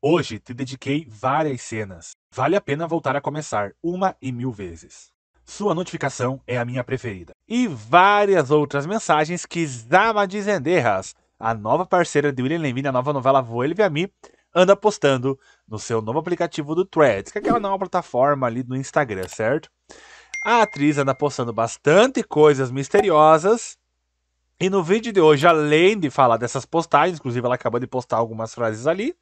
Hoje te dediquei várias cenas. Vale a pena voltar a começar uma e mil vezes. Sua notificação é a minha preferida. E várias outras mensagens que Zama de a nova parceira de William Levy na nova novela Ele a mim, anda postando no seu novo aplicativo do Threads, que é aquela nova plataforma ali no Instagram, certo? A atriz anda postando bastante coisas misteriosas. E no vídeo de hoje, além de falar dessas postagens, inclusive ela acabou de postar algumas frases ali,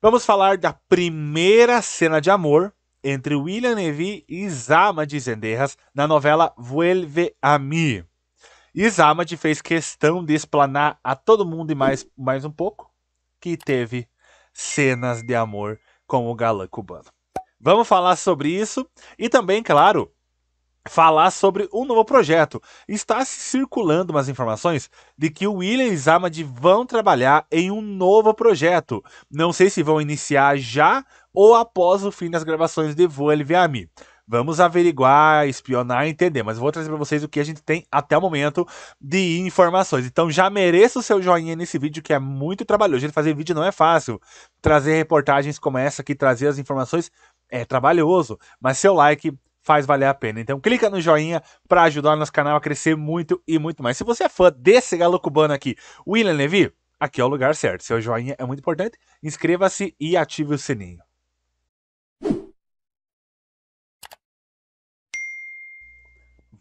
Vamos falar da primeira cena de amor entre William Levy e Isama de Zenderras na novela Vuelve a mim. Isama de fez questão de explanar a todo mundo e mais, mais um pouco que teve cenas de amor com o galã cubano. Vamos falar sobre isso e também, claro, falar sobre um novo projeto. Está se circulando umas informações de que o William e Zamad vão trabalhar em um novo projeto. Não sei se vão iniciar já ou após o fim das gravações de Voa LVAMI. Vamos averiguar, espionar e entender, mas vou trazer para vocês o que a gente tem até o momento de informações. Então já mereça o seu joinha nesse vídeo que é muito trabalhoso. fazer vídeo não é fácil. Trazer reportagens como essa aqui, trazer as informações é trabalhoso, mas seu like faz valer a pena. Então clica no joinha para ajudar o nosso canal a crescer muito e muito mais. Se você é fã desse galo cubano aqui, William Levy, aqui é o lugar certo. Seu joinha é muito importante. Inscreva-se e ative o sininho.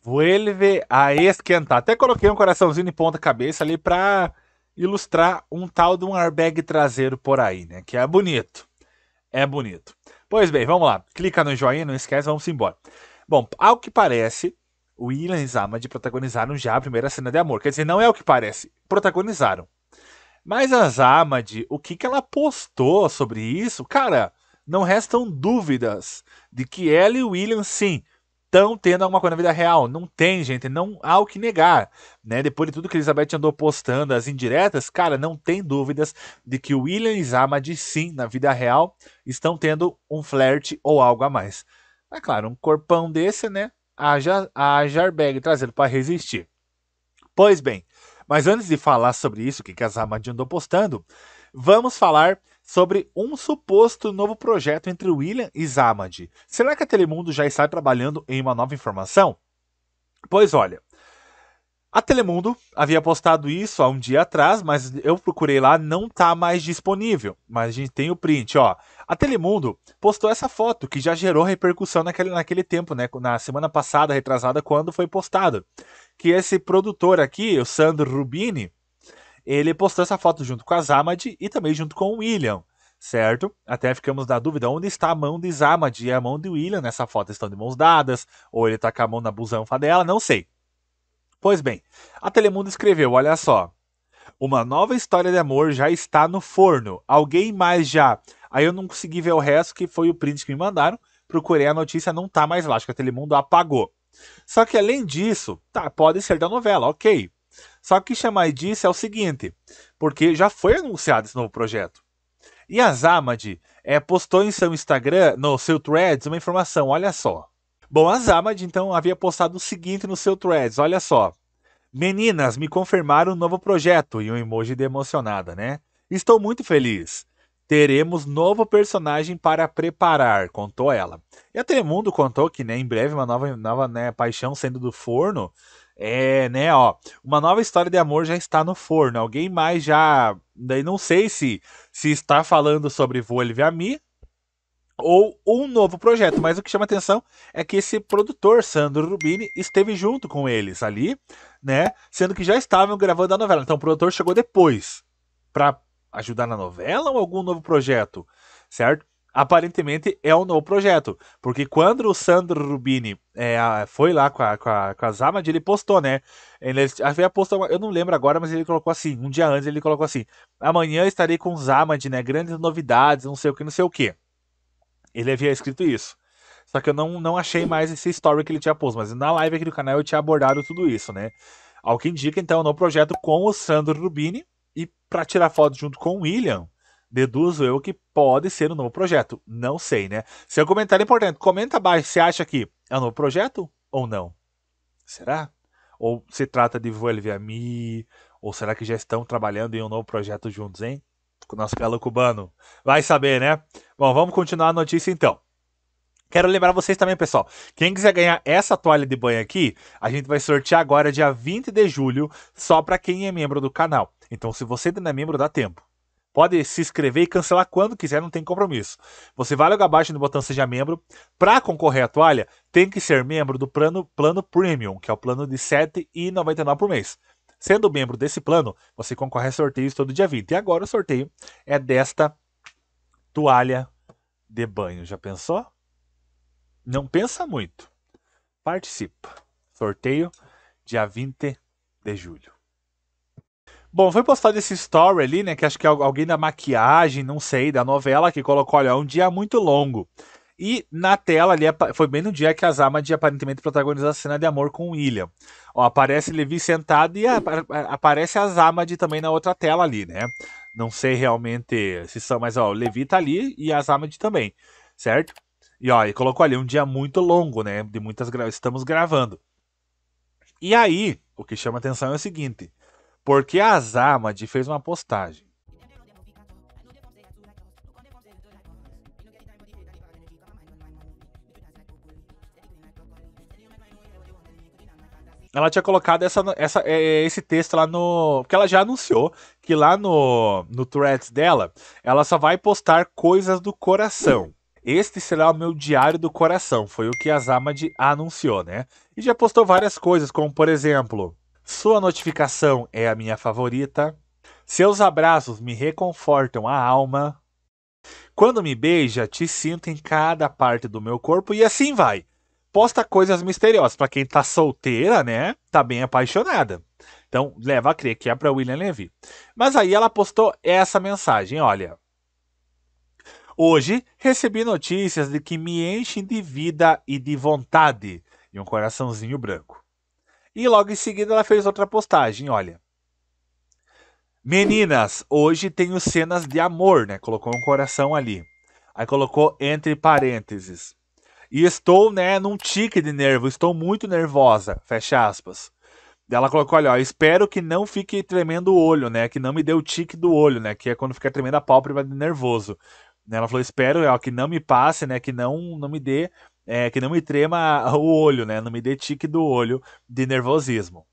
Vuelve a esquentar. Até coloquei um coraçãozinho em ponta cabeça ali para ilustrar um tal de um airbag traseiro por aí, né? Que é bonito. É bonito. Pois bem, vamos lá. Clica no joinha, não esquece, vamos embora. Bom, ao que parece, William e Zamad protagonizaram já a primeira cena de amor. Quer dizer, não é o que parece, protagonizaram. Mas a Zamad, o que, que ela postou sobre isso? Cara, não restam dúvidas de que ela e o William, sim, estão tendo alguma coisa na vida real. Não tem, gente, não há o que negar. Né? Depois de tudo que a Elizabeth andou postando, as indiretas, cara, não tem dúvidas de que William e Zama de sim, na vida real, estão tendo um flerte ou algo a mais. É claro, um corpão desse, né? Haja, a airbag trazendo para resistir. Pois bem, mas antes de falar sobre isso, o que, que a Zamad andou postando, vamos falar sobre um suposto novo projeto entre William e Zamad. Será que a Telemundo já está trabalhando em uma nova informação? Pois olha, a Telemundo havia postado isso há um dia atrás, mas eu procurei lá, não está mais disponível. Mas a gente tem o print, ó. A Telemundo postou essa foto que já gerou repercussão naquele, naquele tempo, né? Na semana passada, retrasada, quando foi postada. Que esse produtor aqui, o Sandro Rubini, ele postou essa foto junto com a Zamad e também junto com o William, certo? Até ficamos na dúvida onde está a mão de Zamad e a mão de William nessa foto. Estão de mãos dadas, ou ele está com a mão na busanfa dela, não sei. Pois bem, a Telemundo escreveu, olha só. Uma nova história de amor já está no forno. Alguém mais já. Aí eu não consegui ver o resto, que foi o print que me mandaram. Procurei a notícia, não tá mais lá. Acho que a Telemundo apagou. Só que além disso, tá, pode ser da novela, ok. Só que chamar disso é o seguinte, porque já foi anunciado esse novo projeto. E a Zamad é, postou em seu Instagram, no seu Threads, uma informação, olha só. Bom, a Zamad então havia postado o seguinte no seu Threads, olha só. Meninas, me confirmaram um novo projeto e um emoji de emocionada, né? Estou muito feliz. Teremos novo personagem para preparar, contou ela. E a Telemundo contou que né, em breve uma nova, nova né, paixão saindo do forno é, né, ó. Uma nova história de amor já está no forno. Alguém mais já. Daí não sei se se está falando sobre Volve a mim ou um novo projeto, mas o que chama atenção é que esse produtor, Sandro Rubini, esteve junto com eles ali, né? Sendo que já estavam gravando a novela. Então o produtor chegou depois para ajudar na novela ou algum novo projeto, certo? aparentemente é um novo projeto. Porque quando o Sandro Rubini é, foi lá com a, com, a, com ele postou, né? Ele, ele postou, eu não lembro agora, mas ele colocou assim, um dia antes ele colocou assim, amanhã estarei com Zamad, né? Grandes novidades, não sei o que, não sei o que. Ele havia escrito isso. Só que eu não, não achei mais esse story que ele tinha posto, mas na live aqui do canal eu tinha abordado tudo isso, né? Ao que indica, então, é no projeto com o Sandro Rubini e para tirar foto junto com o William, Deduzo eu que pode ser um novo projeto. Não sei, né? Seu comentário é importante. Comenta abaixo se acha que é um novo projeto ou não. Será? Ou se trata de Volviami? Ou será que já estão trabalhando em um novo projeto juntos, hein? Com o nosso belo cubano. Vai saber, né? Bom, vamos continuar a notícia então. Quero lembrar vocês também, pessoal. Quem quiser ganhar essa toalha de banho aqui, a gente vai sortear agora dia 20 de julho, só para quem é membro do canal. Então, se você ainda não é membro, dá tempo. Pode se inscrever e cancelar quando quiser, não tem compromisso. Você vai logo abaixo no botão Seja Membro. Para concorrer à toalha, tem que ser membro do plano, plano Premium, que é o plano de R$ 7,99 por mês. Sendo membro desse plano, você concorre a sorteios todo dia 20. E agora o sorteio é desta toalha de banho. Já pensou? Não pensa muito. Participa. Sorteio dia 20 de julho. Bom, foi postado esse story ali, né? Que acho que é alguém da maquiagem, não sei, da novela, que colocou, olha, é um dia muito longo. E na tela ali, foi bem no dia que a Zamad aparentemente protagoniza a cena de amor com o William. Ó, aparece Levi sentado e a, a, aparece a Zamad também na outra tela ali, né? Não sei realmente se são, mas ó, o Levi tá ali e a Zamad também, certo? E ó, e colocou ali um dia muito longo, né? De muitas gra estamos gravando. E aí, o que chama atenção é o seguinte: porque a Zamad fez uma postagem. ela tinha colocado essa, essa, é, é, esse texto lá no. Porque ela já anunciou que lá no, no Threads dela, ela só vai postar coisas do coração. Este será o meu diário do coração, foi o que a Zamad anunciou, né? E já postou várias coisas, como por exemplo, sua notificação é a minha favorita. Seus abraços me reconfortam a alma. Quando me beija, te sinto em cada parte do meu corpo e assim vai. Posta coisas misteriosas para quem tá solteira, né? Tá bem apaixonada. Então, leva a crer que é para William Levy. Mas aí ela postou essa mensagem, olha. Hoje recebi notícias de que me enchem de vida e de vontade e um coraçãozinho branco. E logo em seguida ela fez outra postagem, olha. Meninas, hoje tenho cenas de amor, né? Colocou um coração ali. Aí colocou entre parênteses. E estou, né, num tique de nervo, estou muito nervosa, fecha aspas. Ela colocou, olha, ó, espero que não fique tremendo o olho, né? Que não me dê o tique do olho, né? Que é quando fica tremendo a pálpebra de nervoso. Ela falou, espero ó, que não me passe, né? Que não, não me dê é, que não me trema o olho, né? Não me dê tique do olho de nervosismo.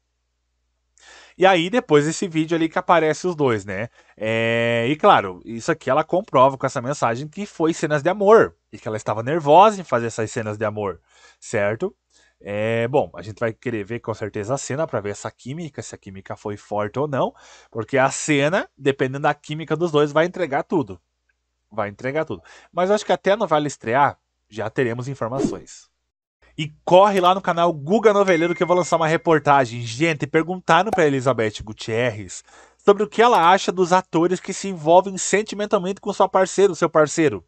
E aí, depois desse vídeo ali que aparece os dois, né? É... E claro, isso aqui ela comprova com essa mensagem que foi cenas de amor. E que ela estava nervosa em fazer essas cenas de amor, certo? É, bom, a gente vai querer ver com certeza a cena para ver essa química, se a química foi forte ou não, porque a cena, dependendo da química dos dois, vai entregar tudo. Vai entregar tudo. Mas eu acho que até a novela estrear, já teremos informações. E corre lá no canal Guga Noveleiro que eu vou lançar uma reportagem. Gente, perguntaram para Elizabeth Gutierrez sobre o que ela acha dos atores que se envolvem sentimentalmente com sua parceira, o seu parceiro.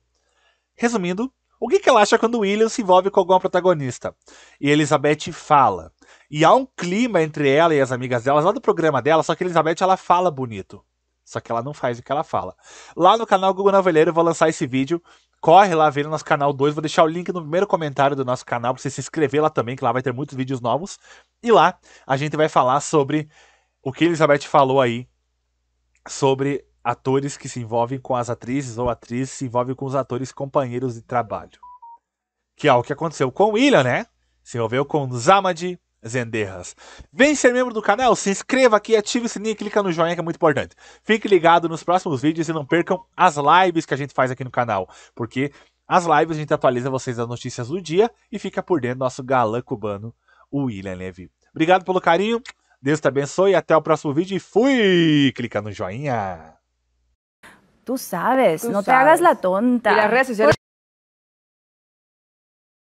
Resumindo, o que, ela acha quando William se envolve com alguma protagonista? E Elizabeth fala. E há um clima entre ela e as amigas delas lá do programa dela, só que Elizabeth ela fala bonito. Só que ela não faz o que ela fala. Lá no canal Google Navelheiro eu vou lançar esse vídeo. Corre lá, vem no nosso canal 2. Vou deixar o link no primeiro comentário do nosso canal pra você se inscrever lá também, que lá vai ter muitos vídeos novos. E lá a gente vai falar sobre o que Elizabeth falou aí sobre atores que se envolvem com as atrizes ou atrizes se envolvem com os atores companheiros de trabalho. Que é o que aconteceu com o William, né? Se envolveu com Zamadi, Zenderras. Vem ser membro do canal, se inscreva aqui, ative o sininho clica no joinha que é muito importante. Fique ligado nos próximos vídeos e não percam as lives que a gente faz aqui no canal, porque as lives a gente atualiza vocês as notícias do dia e fica por dentro nosso galã cubano, o William Levy. Obrigado pelo carinho, Deus te abençoe, e até o próximo vídeo e fui! Clica no joinha! Tu sabes, não te hagas la tonta.